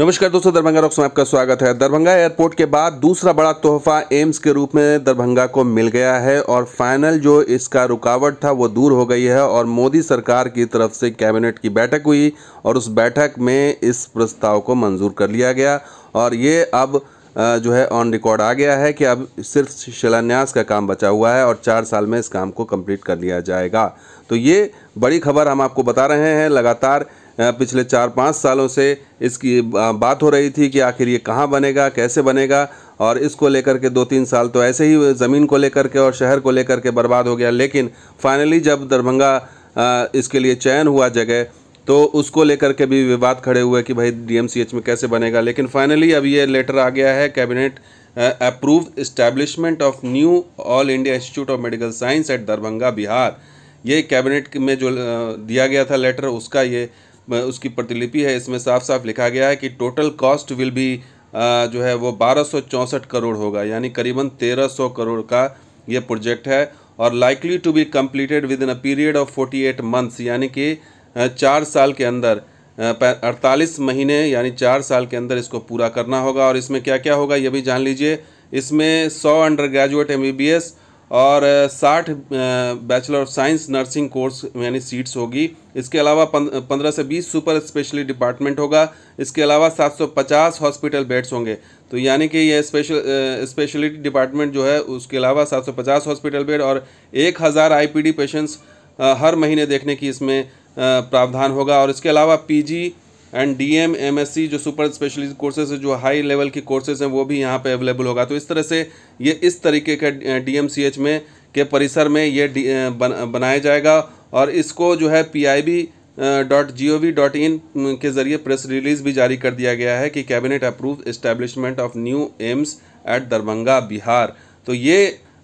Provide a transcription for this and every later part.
नमस्कार दोस्तों दरभंगा रॉक्स में आपका स्वागत है दरभंगा एयरपोर्ट के बाद दूसरा बड़ा तोहफा एम्स के रूप में दरभंगा को मिल गया है और फाइनल जो इसका रुकावट था वो दूर हो गई है और मोदी सरकार की तरफ से कैबिनेट की बैठक हुई और उस बैठक में इस प्रस्ताव को मंजूर कर लिया गया और ये अब जो है ऑन रिकॉर्ड आ गया है कि अब सिर्फ शिलान्यास का काम बचा हुआ है और चार साल में इस काम को कम्प्लीट कर लिया जाएगा तो ये बड़ी खबर हम आपको बता रहे हैं लगातार पिछले चार पाँच सालों से इसकी बात हो रही थी कि आखिर ये कहाँ बनेगा कैसे बनेगा और इसको लेकर के दो तीन साल तो ऐसे ही ज़मीन को लेकर के और शहर को लेकर के बर्बाद हो गया लेकिन फाइनली जब दरभंगा इसके लिए चयन हुआ जगह तो उसको लेकर के भी विवाद खड़े हुए कि भाई डीएमसीएच में कैसे बनेगा लेकिन फाइनली अब ये लेटर आ गया है cabinet approve establishment of new All India Institute of Medical Science at Darbhanga Bihar ये कैबिनेट में जो दिया गया था लेटर उसका ये उसकी प्रतिलिपि है इसमें साफ साफ लिखा गया है कि टोटल कॉस्ट विल भी जो है वो बारह करोड़ होगा यानी करीबन 1300 करोड़ का ये प्रोजेक्ट है और likely to be completed within a period of 48 months यानी कि चार साल के अंदर अड़तालीस महीने यानी चार साल के अंदर इसको पूरा करना होगा और इसमें क्या क्या होगा ये भी जान लीजिए इसमें सौ अंडर ग्रेजुएट एम और साठ bachelor of science nursing course यानी सीट्स होगी इसके अलावा पंद्रह से बीस सुपर स्पेशली डिपार्टमेंट होगा इसके अलावा सात सौ पचास हॉस्पिटल बेड्स होंगे तो यानी कि यह स्पेशल स्पेशलिटी डिपार्टमेंट जो है उसके अलावा सात सौ पचास हॉस्पिटल बेड और एक हज़ार आई पी डी पेशेंट्स हर महीने देखने की इसमें प्रावधान होगा और इसके अलावा P G and D M M S C जो सुपर स्पेशलिस्ट कोर्सेज जो हाई लेवल के कोर्सेज हैं वो भी यहाँ पे अवेलेबल होगा तो इस तरह से ये इस तरीके का डी एम सी एच में के परिसर में ये बन, बनाया जाएगा और इसको जो है P I B dot G O V dot I N ज़रिए प्रेस रिलीज़ भी जारी कर दिया गया है कि cabinet approve establishment of new AIIMS at Darbhanga Bihar तो ये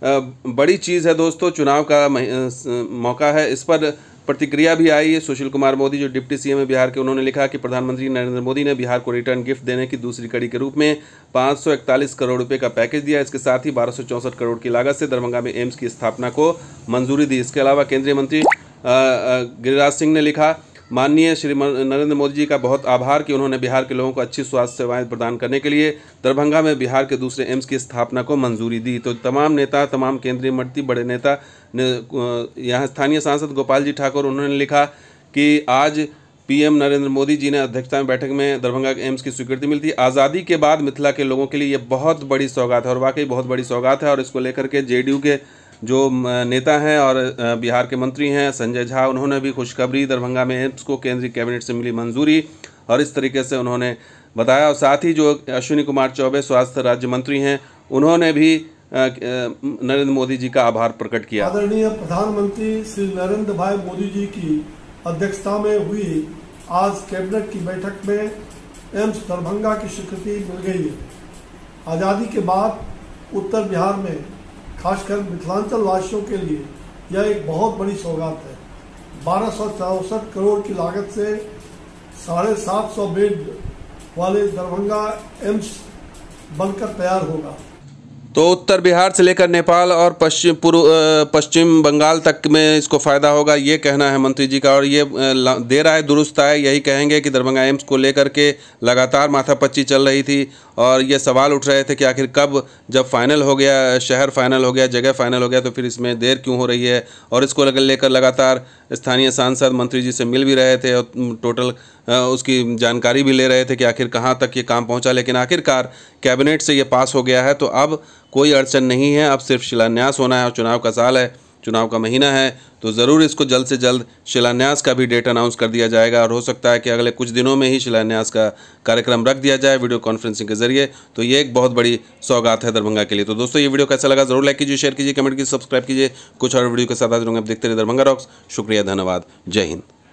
बड़ी चीज़ है दोस्तों चुनाव का मौका है इस पर प्रतिक्रिया भी आई है सुशील कुमार मोदी जो डिप्टी सीएम है बिहार के उन्होंने लिखा कि प्रधानमंत्री नरेंद्र मोदी ने बिहार को रिटर्न गिफ्ट देने की दूसरी कड़ी के रूप में 541 करोड़ रुपए का पैकेज दिया इसके साथ ही बारह करोड़ की लागत से दरभंगा में एम्स की स्थापना को मंजूरी दी इसके अलावा केंद्रीय मंत्री गिरिराज सिंह ने लिखा माननीय श्री नरेंद्र मोदी जी का बहुत आभार कि उन्होंने बिहार के लोगों को अच्छी स्वास्थ्य सेवाएं प्रदान करने के लिए दरभंगा में बिहार के दूसरे एम्स की स्थापना को मंजूरी दी तो तमाम नेता तमाम केंद्रीय मंत्री बड़े नेता ने, यहाँ स्थानीय सांसद गोपाल जी ठाकुर उन्होंने लिखा कि आज पीएम नरेंद्र मोदी जी ने अध्यक्षता में बैठक में दरभंगा के एम्स की स्वीकृति मिलती आज़ादी के बाद मिथिला के लोगों के लिए ये बहुत बड़ी सौगात है और वाकई बहुत बड़ी सौगात है और इसको लेकर के जेडीयू के जो नेता हैं और बिहार के मंत्री हैं संजय झा उन्होंने भी खुशखबरी दरभंगा में एम्स को केंद्रीय कैबिनेट से मिली मंजूरी और इस तरीके से उन्होंने बताया और साथ ही जो अश्विनी कुमार चौबे स्वास्थ्य राज्य मंत्री हैं उन्होंने भी नरेंद्र मोदी जी का आभार प्रकट किया आदरणीय प्रधानमंत्री श्री नरेंद्र भाई मोदी जी की अध्यक्षता में हुई आज कैबिनेट की बैठक में एम्स दरभंगा की स्वीकृति मिल गई है आज़ादी के बाद उत्तर बिहार में खासकर मिथिलांचल वासियों के लिए यह एक बहुत बड़ी सौगात है बारह करोड़ की लागत से साढ़े सात सौ बेड वाले दरभंगा एम्स बनकर तैयार होगा तो उत्तर बिहार से लेकर नेपाल और पश्चिम पूर्व पश्चिम बंगाल तक में इसको फ़ायदा होगा ये कहना है मंत्री जी का और ये दे रहा है दुरुस्त है यही कहेंगे कि दरभंगा एम्स को लेकर के लगातार माथापच्ची चल रही थी और ये सवाल उठ रहे थे कि आखिर कब जब फाइनल हो गया शहर फाइनल हो गया जगह फाइनल हो गया तो फिर इसमें देर क्यों हो रही है और इसको लेकर लगातार स्थानीय सांसद मंत्री जी से मिल भी रहे थे और टोटल उसकी जानकारी भी ले रहे थे कि आखिर कहाँ तक ये काम पहुँचा लेकिन आखिरकार कैबिनेट से ये पास हो गया है तो अब कोई अड़चन नहीं है अब सिर्फ शिलान्यास होना है और चुनाव का साल है चुनाव का महीना है तो ज़रूर इसको जल्द से जल्द शिलान्यास का भी डेट अनाउंस कर दिया जाएगा और हो सकता है कि अगले कुछ दिनों में ही शिलान्यास का कार्यक्रम रख दिया जाए वीडियो कॉन्फ्रेंसिंग के जरिए तो ये एक बहुत बड़ी सौगात है दरभंगा के लिए तो दोस्तों ये वीडियो कैसा लगा जरूर लाइक कीजिए शेयर कीजिए कमेंट कीजिए सब्सक्राइब कीजिए कुछ और वीडियो के साथ आज रूंगे आप देखते रहे दरभंगा रॉक्स शुक्रिया धन्यवाद जय हिंद